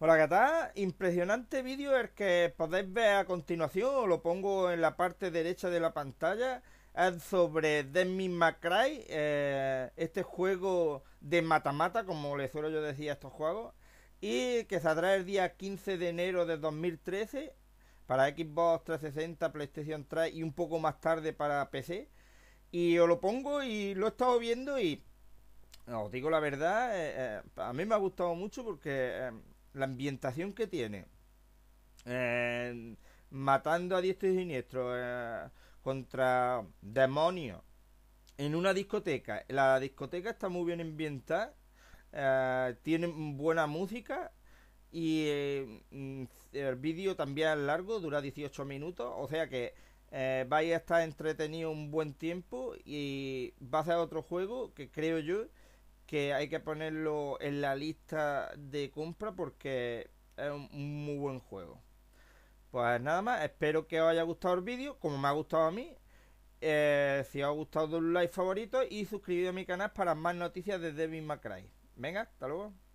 Hola ¿qué tal, impresionante vídeo el que podéis ver a continuación, lo pongo en la parte derecha de la pantalla, es sobre Demi McCray, eh, este juego de matamata, como le suelo yo decir a estos juegos, y que saldrá el día 15 de enero de 2013 para Xbox 360, PlayStation 3 y un poco más tarde para PC. Y os lo pongo y lo he estado viendo y os digo la verdad, eh, eh, a mí me ha gustado mucho porque eh, la ambientación que tiene, eh, matando a diestro y siniestro eh, contra demonios en una discoteca. La discoteca está muy bien ambientada, eh, tiene buena música y el vídeo también es largo, dura 18 minutos, o sea que vais a estar entretenido un buen tiempo y va a ser otro juego que creo yo que hay que ponerlo en la lista de compra porque es un muy buen juego. Pues nada más, espero que os haya gustado el vídeo, como me ha gustado a mí. Eh, si os ha gustado, un like favorito y suscribiros a mi canal para más noticias de Devin McCray. Venga, hasta luego.